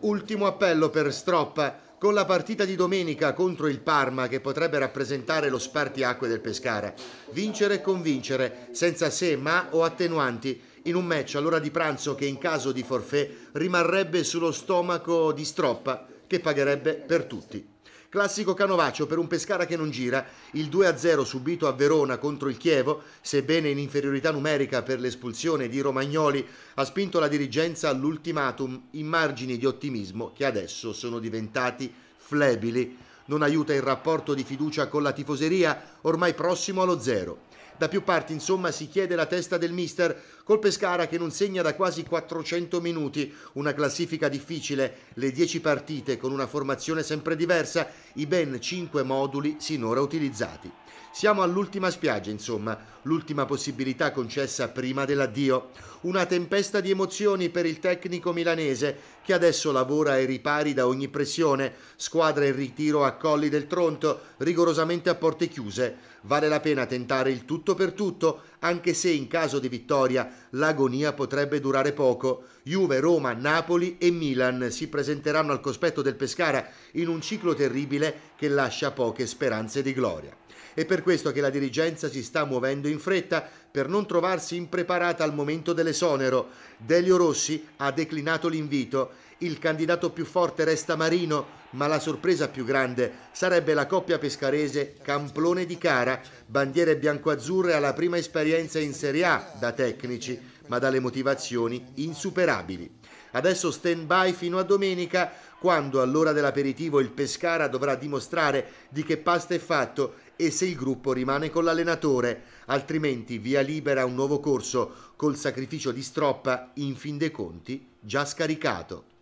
Ultimo appello per Stroppa con la partita di domenica contro il Parma che potrebbe rappresentare lo spartiacque del Pescara. Vincere e convincere, senza se, ma o attenuanti, in un match all'ora di pranzo che in caso di forfè rimarrebbe sullo stomaco di Stroppa che pagherebbe per tutti. Classico canovaccio per un Pescara che non gira, il 2-0 subito a Verona contro il Chievo, sebbene in inferiorità numerica per l'espulsione di Romagnoli, ha spinto la dirigenza all'ultimatum in margini di ottimismo che adesso sono diventati flebili. Non aiuta il rapporto di fiducia con la tifoseria, ormai prossimo allo zero. Da più parti, insomma, si chiede la testa del mister, col Pescara che non segna da quasi 400 minuti, una classifica difficile, le 10 partite con una formazione sempre diversa, i ben 5 moduli sinora utilizzati. Siamo all'ultima spiaggia, insomma, l'ultima possibilità concessa prima dell'addio. Una tempesta di emozioni per il tecnico milanese che adesso lavora ai ripari da ogni pressione, squadra in ritiro a Colli del Tronto, rigorosamente a porte chiuse. Vale la pena tentare il tutto tutto per tutto, anche se in caso di vittoria l'agonia potrebbe durare poco. Juve, Roma, Napoli e Milan si presenteranno al cospetto del Pescara in un ciclo terribile che lascia poche speranze di gloria. È per questo che la dirigenza si sta muovendo in fretta per non trovarsi impreparata al momento dell'esonero. Delio Rossi ha declinato l'invito. Il candidato più forte resta Marino, ma la sorpresa più grande sarebbe la coppia pescarese Camplone di Cara, bandiere bianco-azzurre alla prima esperienza in Serie A da tecnici, ma dalle motivazioni insuperabili. Adesso stand by fino a domenica, quando all'ora dell'aperitivo il Pescara dovrà dimostrare di che pasta è fatto e se il gruppo rimane con l'allenatore, altrimenti via libera un nuovo corso col sacrificio di Stroppa in fin dei conti già scaricato.